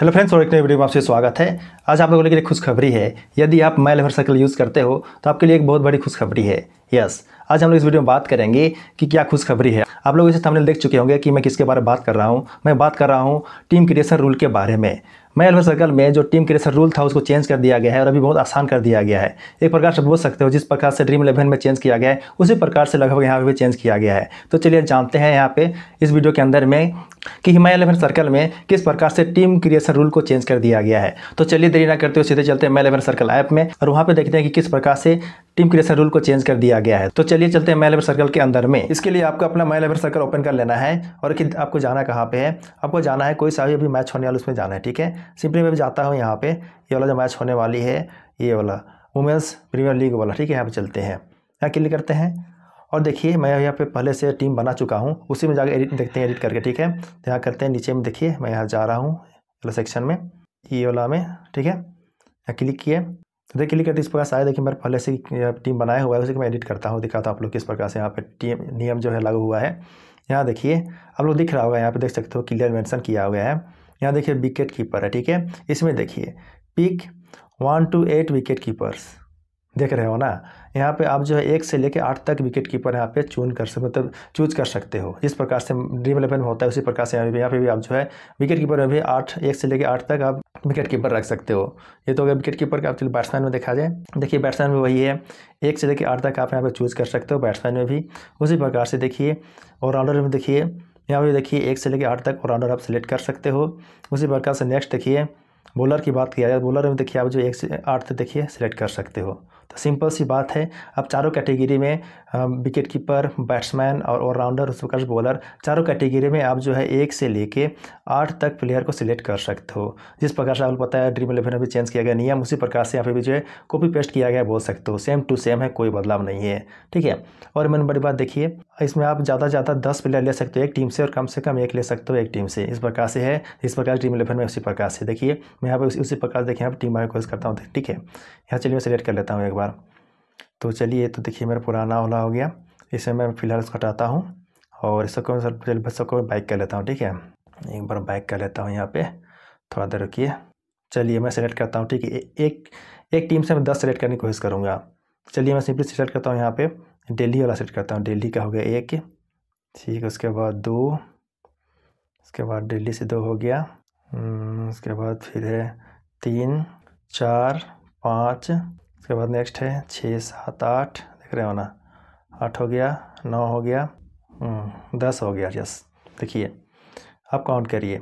hello friends और एक नए वीडियो में आपसे स्वागत है आज आप लोगों के लिए खुशखबरी है यदि आप माई लेवर साइकिल यूज़ करते हो तो आपके लिए एक बहुत बड़ी खुशखबरी है यस आज हम लोग इस वीडियो में बात करेंगे कि क्या खुशखबरी है आप लोग इसे थंबनेल देख चुके होंगे कि मैं किसके बारे में बात कर रहा हूँ मैं बात कर रहा हूँ टीम क्रिएशन रूल के बारे में मैं एल्फा सर्कल में जो टीम क्रिएशन रूल था उसको चेंज कर दिया गया है और अभी बहुत आसान कर दिया गया है एक प्रकार से बोल सकते हो जिस प्रकार से ड्रीम इलेवन में चेंज किया गया है उसी प्रकार से लगभग यहाँ पे भी चेंज किया गया है तो चलिए जानते हैं यहाँ पे इस वीडियो के अंदर में कि हिमालय इलेवन सर्कल में किस प्रकार से टीम क्रिएशन रूल को चेंज कर दिया गया है तो चलिए देरी ना करते हुए सीधे चलते हैं मैं इलेवन सर्कल ऐप में और वहाँ पर देखते हैं कि किस प्रकार से टीम क्रिएशन रूल को चेंज कर दिया गया है तो चलिए चलते हैं माई लेबर सर्कल के अंदर में इसके लिए आपको अपना माई लेबर सर्कल ओपन कर लेना है और कि आपको जाना कहाँ पे है आपको जाना है कोई सा भी अभी मैच होने वाला उसमें जाना है ठीक है सिंपली मैं भी जाता हूँ यहाँ पे ये वाला जो मैच होने वाली है ये वाला वुमेंस प्रीमियर लीग वाला ठीक है यहाँ पर चलते हैं यहाँ क्लिक करते हैं और देखिए मैं यहाँ पर पहले से टीम बना चुका हूँ उसी में जाकर एडिट देखते हैं एडिट करके ठीक है तो यहाँ करते हैं नीचे में देखिए मैं यहाँ जा रहा हूँ सेक्शन में ये वाला में ठीक है यहाँ क्लिक किए तो देखिए लिखकर इस प्रकार से देखिए मेरे पहले से टीम बनाया हुआ है उसे मैं एडिट करता हूँ दिखाता हूँ आप लोग किस प्रकार से यहाँ पर टीम नियम जो है लागू हुआ है यहाँ देखिए आप लोग दिख रहा होगा यहाँ पर देख सकते हो क्लियर मेंशन किया हुआ है यहाँ देखिए विकेट कीपर है ठीक है इसमें देखिए pick one two eight wicket keepers देख रहे हो ना यहाँ पे आप जो है एक से लेकर आठ तक विकेट कीपर यहाँ पे चून कर सकते मतलब चूज कर सकते हो जिस प्रकार से ड्रीम इलेवन होता है उसी प्रकार से यहाँ पे भी आप जो है विकेट कीपर में भी आठ एक से लेकर आठ तक आप विकेट कीपर रख सकते हो ये तो अगर विकेट कीपर का आप बैट्समैन में देखा जाए देखिए बैट्समैन में वही है एक से लेकर आठ तक आप यहाँ पर चूज कर सकते हो बैट्समैन में भी उसी प्रकार से देखिए ऑलराउंडर में देखिए यहाँ पर देखिए एक से लेकर आठ तक ऑलराउंडर आप सेलेक्ट कर सकते हो उसी प्रकार से नेक्स्ट देखिए बॉलर की बात किया जाए बॉलर में देखिए आप जो एक से आठ तक देखिए सेलेक्ट कर सकते हो तो सिंपल सी बात है अब चारों कैटेगरी में विकेट कीपर बैट्समैन और ऑलराउंडर उस प्रकार बॉलर चारों कैटेगरी में आप जो है एक से लेके आठ तक प्लेयर को सिलेक्ट कर सकते हो जिस प्रकार से आपको पता है ड्रीम इलेवन में भी चेंज किया गया नियम उसी प्रकार से यहाँ पे भी जो है कॉपी पेस्ट किया गया बोल सकते हो सेम टू सेम है कोई बदलाव नहीं है ठीक है और मैंने बड़ी बात देखिए इसमें आप ज़्यादा से ज़्यादा दस प्लेयर ले सकते हो एक टीम से और कम से कम एक ले सकते हो एक टीम से इस प्रकार से है इस प्रकार टीम इलेवन में उसी प्रकार से देखिए मैं यहाँ पर उसी प्रकार देखिए आप टीम बारे कोर्स करता हूँ ठीक है यहाँ चलिए मैं सिलेक्ट कर लेता हूँ एक बार बार तो चलिए तो देखिए मेरा पुराना वाला हो गया इसे मैं फिलहाल इसको हटाता हूँ और इसको बस सबको बाइक कर लेता हूँ ठीक है एक बार बाइक कर लेता हूँ यहाँ पे थोड़ा देर रुकिए चलिए मैं सेलेक्ट करता हूँ ठीक है एक एक टीम से मैं दस सेलेक्ट करने की कोशिश करूँगा चलिए मैं सिंपली सेलेक्ट करता हूँ यहाँ पे डेली वाला सेलेक्ट करता हूँ डेली का हो गया एक ठीक है उसके बाद दो उसके बाद डेली से दो हो गया हम्म, उसके बाद फिर है तीन चार पाँच उसके बाद नेक्स्ट है छः सात आठ देख रहे हो ना आठ हो गया नौ हो गया हम्म, दस हो गया यस देखिए आप काउंट करिए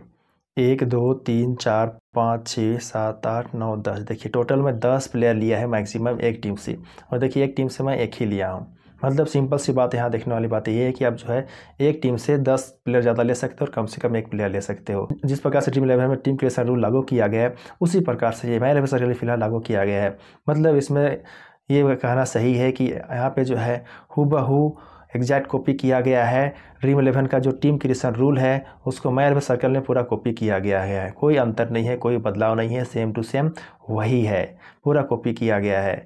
एक दो तीन चार पाँच छः सात आठ नौ दस देखिए टोटल में दस प्लेयर लिया है मैक्सिमम एक टीम से और देखिए एक टीम से मैं एक ही लिया हूँ मतलब सिंपल सी बात यहाँ देखने वाली बात ये है कि आप जो है एक टीम से दस प्लेयर ज़्यादा ले सकते हो और कम से कम एक प्लेयर ले सकते हो जिस प्रकार से टीम इलेवन में टीम क्रिएशन रूल लागू किया गया है उसी प्रकार से ये मैं इलेवन सर फिलहाल लागू किया गया है मतलब इसमें ये कहना सही है कि यहाँ पर जो है हु एग्जैक्ट कॉपी किया गया है ड्रीम इलेवन का जो टीम क्रिएशन रूल है उसको मैर सर्कल में पूरा कॉपी किया गया है कोई अंतर नहीं है कोई बदलाव नहीं है सेम टू सेम वही है पूरा कॉपी किया गया है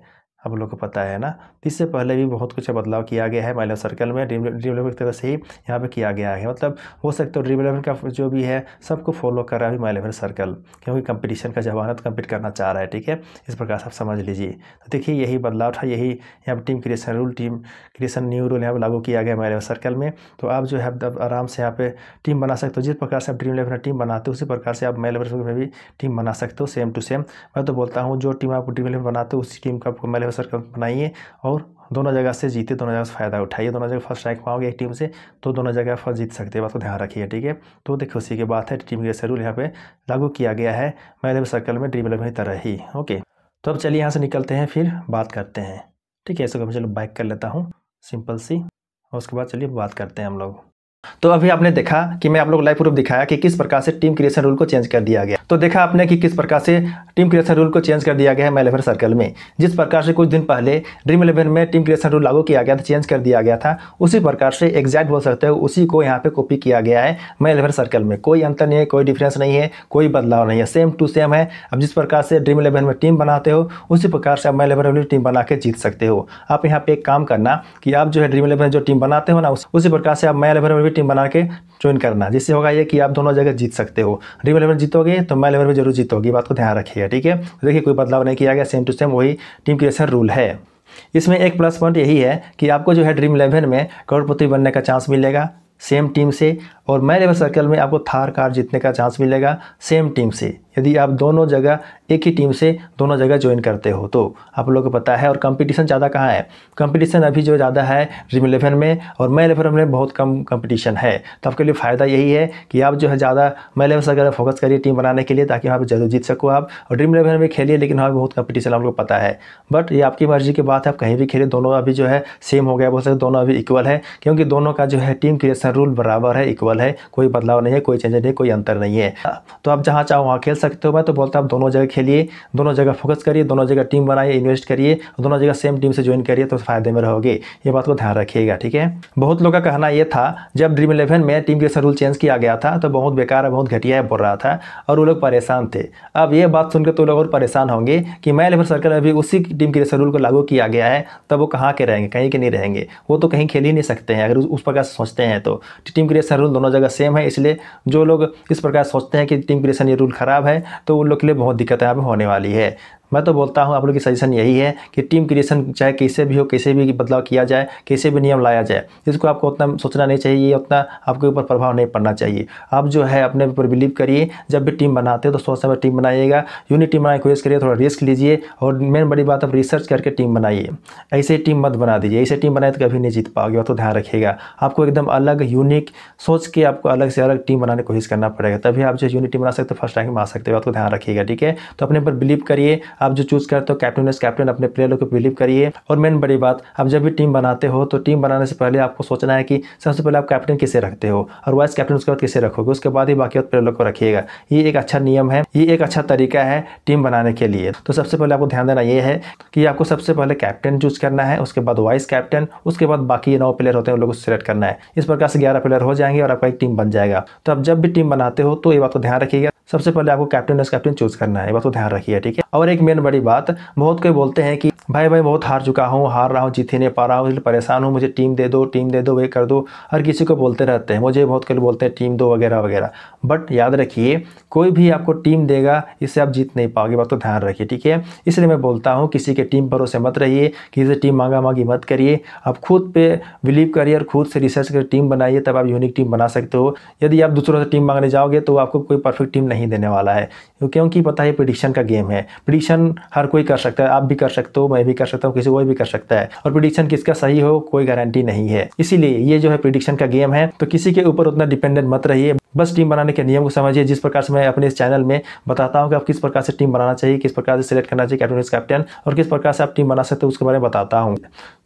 आप लोग को पता है ना इससे पहले भी बहुत कुछ बदलाव किया गया है माइलो सर्कल में डेवलपमेंट की तरह से ही यहाँ पे किया गया है मतलब हो सकता है ड्रीम इलेवन का जो भी है सबको फॉलो कर रहा है इलेवन सर्कल क्योंकि कंपटीशन का जवाना तो कम्पीट करना चाह रहा है ठीक है इस प्रकार से आप समझ लीजिए तो देखिए यही बदलाव था यही यहाँ पर team creation rule team creation new rule यहाँ पर लागू किया गया माइलेवन सर्कल में तो आप जो है आराम से यहाँ पर टीम बना सकते हो जिस प्रकार से आप ड्रीम इलेवन टीम बनाते हो उसी प्रकार से आप इलेवन में भी टीम बना सकते हो सेम टू सेम मैं तो बोलता हूँ जो टीम आप ड्रीम इलेवन बनाते हो उसी टीम का आपको माइलेवन सर्कल बनाइए और दोनों जगह से जीते दोनों जगह से फ़ायदा उठाइए दोनों जगह फर्स्ट रैंक पाओगे एक टीम से तो दोनों जगह फर्स्ट जीत सकते हैं बात को ध्यान रखिए ठीक है तो देखो उसी की बात है टीम के सरूल यहाँ पे लागू किया गया है मैं सर्कल में ड्रीम इलेवन की तरह ही ओके तो अब चलिए यहाँ से निकलते हैं फिर बात करते हैं ठीक है इसको मैं चलो बाइक कर लेता हूँ सिंपल सी और उसके बाद चलिए बात करते हैं हम लोग तो अभी आपने देखा कि मैं आप लोग लाइव प्रूफ दिखाया कि किस प्रकार से टीम क्रिएशन रूल को चेंज कर दिया गया तो देखा आपने कि किस प्रकार से टीम क्रिएशन रूल को चेंज कर दिया गया है मेलेवर सर्कल में जिस प्रकार से कुछ दिन पहले ड्रीम इलेवन में टीम क्रिएशन रूल लागू किया गया था चेंज कर दिया गया था उसी प्रकार से एग्जैक्ट बोल सकते हो उसी को यहाँ पे कॉपी किया गया है मेलेवर सर्कल में कोई अंतर नहीं है कोई डिफरेंस नहीं है कोई बदलाव नहीं है सेम टू सेम है अब जिस प्रकार से ड्रीम इलेवन में टीम बनाते हो उसी प्रकार से आप मेलेवर में टीम बना के जीत सकते हो आप यहाँ पे एक काम करना कि आप जो है ड्रीम इलेवन जो टीम बनाते हो ना उसी प्रकार से आप मेलेवर में टीम बना के ज्वाइन करना जिससे होगा ये कि आप दोनों जगह जीत सकते हो ड्रीम इलेवन जीतोगे तो मैं इलेवन में जरूर जीतोगे बात को ध्यान रखिएगा ठीक है देखिए कोई बदलाव नहीं किया गया सेम टू सेम वही टीम क्रिएशन रूल है इसमें एक प्लस पॉइंट यही है कि आपको जो है ड्रीम इलेवन में करोड़पति बनने का चांस मिलेगा सेम टीम से और मैं लेवल सर्कल में आपको थार कार जीतने का चांस मिलेगा सेम टीम से यदि आप दोनों जगह एक ही टीम से दोनों जगह ज्वाइन करते हो तो आप लोगों को पता है और कंपटीशन ज़्यादा कहाँ है कंपटीशन अभी जो ज़्यादा है ड्रीम इलेवन में और मैं इलेवन में बहुत कम कंपटीशन है तो आपके लिए फ़ायदा यही है कि आप जो है ज़्यादा मैं इलेवन से अगर फोकस करिए टीम बनाने के लिए ताकि वहाँ पर जरूर जीत सको आप और ड्रीम इलेवन में खेलिए लेकिन वहाँ बहुत कंपटीशन आप लोग पता है बट ये आपकी मर्जी की बात है आप कहीं भी खेलिए दोनों अभी जो है सेम हो गया बोल सकते दोनों अभी इक्वल है क्योंकि दोनों का जो है टीम क्रिएशन रूल बराबर है इक्वल है कोई बदलाव नहीं है कोई चेंज नहीं है कोई अंतर नहीं है तो आप जहाँ चाहो वहाँ खेल सकते हो मैं तो बोलता हूँ आप दोनों जगह खेलिए दोनों जगह फोकस करिए दोनों जगह टीम बनाइए इन्वेस्ट करिए दोनों जगह सेम टीम से ज्वाइन करिए तो फायदे में रहोगे ये बात को ध्यान रखिएगा ठीक है बहुत लोग का कहना यह था जब ड्रीम इलेवन में टीम के रूल चेंज किया गया था तो बहुत बेकार बहुत घटिया बोल रहा था और वो लोग परेशान थे अब ये बात सुनकर तो लोग और परेशान होंगे कि मैं लेवल सर्कल अभी उसी टीम के रूल को लागू किया गया है तब वो कहाँ के रहेंगे कहीं के नहीं रहेंगे वो तो कहीं खेल ही नहीं सकते हैं अगर उस प्रकार सोचते हैं तो टीम क्रिएशन रूल दोनों जगह सेम है इसलिए जो लोग इस प्रकार सोचते हैं कि टीम क्रिएशन ये रूल खराब है है तो उन लोग के लिए बहुत दिक्कत यहाँ पर होने वाली है मैं तो बोलता हूँ आप लोग की सजेशन यही है कि टीम क्रिएशन चाहे कैसे भी हो कैसे भी बदलाव किया जाए कैसे भी नियम लाया जाए इसको आपको उतना सोचना नहीं चाहिए उतना आपके ऊपर प्रभाव नहीं पड़ना चाहिए आप जो है अपने ऊपर बिलीव करिए जब भी टीम बनाते हो तो सोच समय टीम बनाइएगा यूनिट टीम बनाने की कोशिश करिए थोड़ा रिस्क लीजिए और मेन बड़ी बात आप रिसर्च करके टीम बनाइए ऐसे टीम मत बना दीजिए ऐसे टीम बनाए तो कभी नहीं जीत पाओगे तो ध्यान रखिएगा आपको एकदम अलग यूनिक सोच के आपको अलग से अलग टीम बनाने की कोशिश करना पड़ेगा तभी आप जो यूनिट टीम बना सकते हो फर्स्ट रैंक में आ सकते हो आपको तो ध्यान रखिएगा ठीक है तो अपने ऊपर बिलीव करिए आप जो चूज़ करते हो कैप्टन एस कैप्टन अपने प्लेयर को बिलीव करिए और मेन बड़ी बात आप जब भी टीम बनाते हो तो टीम बनाने से पहले आपको सोचना है कि सबसे पहले आप कैप्टन किसे रखते हो और वाइस कैप्टन उसके बाद किसे रखोगे उसके बाद ही बाकी प्लेयर लोग को रखिएगा ये एक अच्छा नियम है ये एक अच्छा तरीका है टीम बनाने के लिए तो सबसे पहले आपको ध्यान देना यह है कि आपको सबसे पहले कैप्टन चूज़ करना है उसके बाद वाइस कैप्टन उसके बाद बाकी नौ प्लेयर होते हैं उन लोगों को सिलेक्ट करना है इस प्रकार से ग्यारह प्लेयर हो जाएंगे और आपका एक टीम बन जाएगा तो आप जब भी टीम बनाते हो तो ये बात को ध्यान रखिएगा सबसे पहले आपको कैप्टन एस कैप्टन चूज करना है बस वो तो ध्यान रखिए ठीक है और एक मेन बड़ी बात बहुत कोई बोलते हैं कि भाई भाई बहुत हार चुका हूँ हार रहा हूँ जीत ही नहीं पा रहा हूँ इसलिए परेशान हूँ मुझे टीम दे दो टीम दे दो वे कर दो हर किसी को बोलते रहते हैं मुझे बहुत कल बोलते हैं टीम दो वगैरह वगैरह बट याद रखिए कोई भी आपको टीम देगा इससे आप जीत नहीं पाओगे बात तो ध्यान रखिए ठीक है इसलिए मैं बोलता हूँ किसी के टीम भरोसे मत रहिए किसी से टीम मांगा मांगी मत करिए आप खुद पर बिलीव करिए और खुद से रिसर्च कर टीम बनाइए तब आप यूनिक टीम बना सकते हो यदि आप दूसरों से टीम मांगने जाओगे तो आपको कोई परफेक्ट टीम नहीं देने वाला है क्योंकि पता है प्रिडिक्शन का गेम है प्रिडिक्शन हर कोई कर सकता है आप भी कर सकते हो मैं भी कर सकता हूँ किसी को भी कर सकता है और प्रिडिक्शन किसका सही हो कोई गारंटी नहीं है इसीलिए ये जो है प्रिडिक्शन का गेम है तो किसी के ऊपर उतना डिपेंडेंट मत रहिए बस टीम बनाने के नियम को समझिए जिस प्रकार से मैं अपने इस चैनल में बताता हूँ कि आप किस प्रकार से टीम बनाना चाहिए किस प्रकार से सिलेक्ट करना चाहिए कैप्टन कैप्टन और किस प्रकार से आप टीम बना सकते हो उसके बारे में बताता हूँ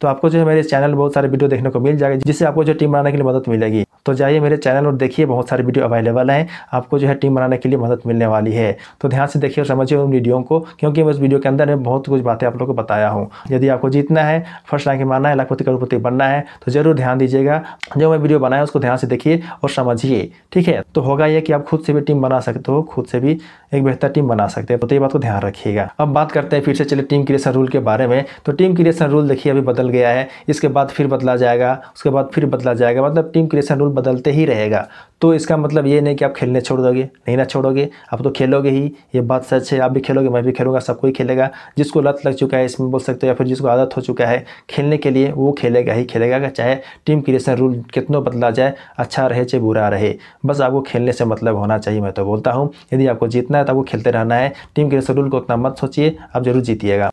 तो आपको जो है मेरे चैनल में बहुत सारे वीडियो देखने को मिल जाएगा जिससे आपको जो टीम बनाने के लिए मदद मिलेगी तो जाइए मेरे चैनल और देखिए बहुत सारी वीडियो अवेलेबल हैं आपको जो है टीम बनाने के लिए मदद मिलने वाली है तो ध्यान से देखिए और समझिए उन वीडियो को क्योंकि मैं उस वीडियो के अंदर मैं बहुत कुछ बातें आप लोग को बताया हूँ यदि आपको जीतना है फर्स्ट रैंक मारना है लाखपति करोड़पति बनना है तो ज़रूर ध्यान दीजिएगा जो मैं वीडियो बनाया उसको ध्यान से देखिए और समझिए ठीक है तो होगा यह कि आप खुद से भी टीम बना सकते हो खुद से भी एक बेहतर टीम बना सकते हैं तो ये बात को ध्यान रखिएगा अब बात करते हैं फिर से चले टीम क्रिएशन रूल के बारे में तो टीम क्रिएशन रूल देखिए अभी बदल गया है इसके बाद फिर बदला जाएगा उसके बाद फिर बदला जाएगा मतलब टीम क्रिएशन रूल बदलते ही रहेगा तो इसका मतलब ये नहीं कि आप खेलने छोड़ दोगे नहीं ना छोड़ोगे आप तो खेलोगे ही ये बात सच है आप भी खेलोगे मैं भी खेलूंगा सब कोई खेलेगा जिसको लत लग चुका है इसमें बोल सकते हो या फिर जिसको आदत हो चुका है खेलने के लिए वो खेलेगा ही खेलेगा चाहे टीम क्रिएशन रूल कितनों बदला जाए अच्छा रहे चाहे बुरा रहे बस आपको खेलने से मतलब होना चाहिए मैं तो बोलता हूँ यदि आपको जीतना है तो आपको खेलते रहना है टीम क्रिएशन रूल को उतना मत सोचिए आप जरूर जीतिएगा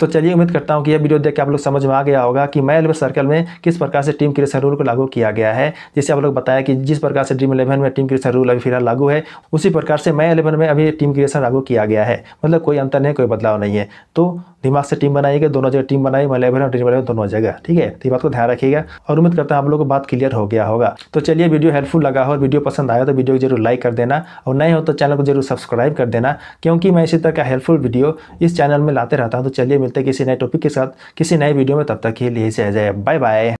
तो चलिए उम्मीद करता हूँ कि यह वीडियो देख के आप लोग समझ में आ गया होगा कि मैं एलेवन सर्कल में किस प्रकार से टीम क्रिएशन रूल को लागू किया गया है जैसे आप लोग बताया कि जिस प्रकार से ड्रीम इलेवन में टीम क्रिएशन रूल अभी फिलहाल लागू है उसी प्रकार से मैं इलेवन में अभी टीम क्रिएशन लागू किया गया है मतलब कोई अंतर नहीं कोई बदलाव नहीं है तो दिमाग से टीम बनाइएगा दोनों जगह टीम बनाई मैं इलेवन और ड्रीम इलेवन दोनों जगह ठीक है तो बात को ध्यान रखिएगा और उम्मीद करता हूँ आप लोग को बात क्लियर हो गया होगा तो चलिए वीडियो हेल्पफुल लगा हो और वीडियो पसंद आया तो वीडियो को जरूर लाइक कर देना और नए हो तो चैनल को जरूर सब्सक्राइब कर देना क्योंकि मैं इसी तरह का हेल्पफुल वीडियो इस चैनल में लाते रहता हूँ तो चलिए मिलते हैं किसी नए टॉपिक के साथ किसी नए वीडियो में तब तक के लिए जय बाय बाय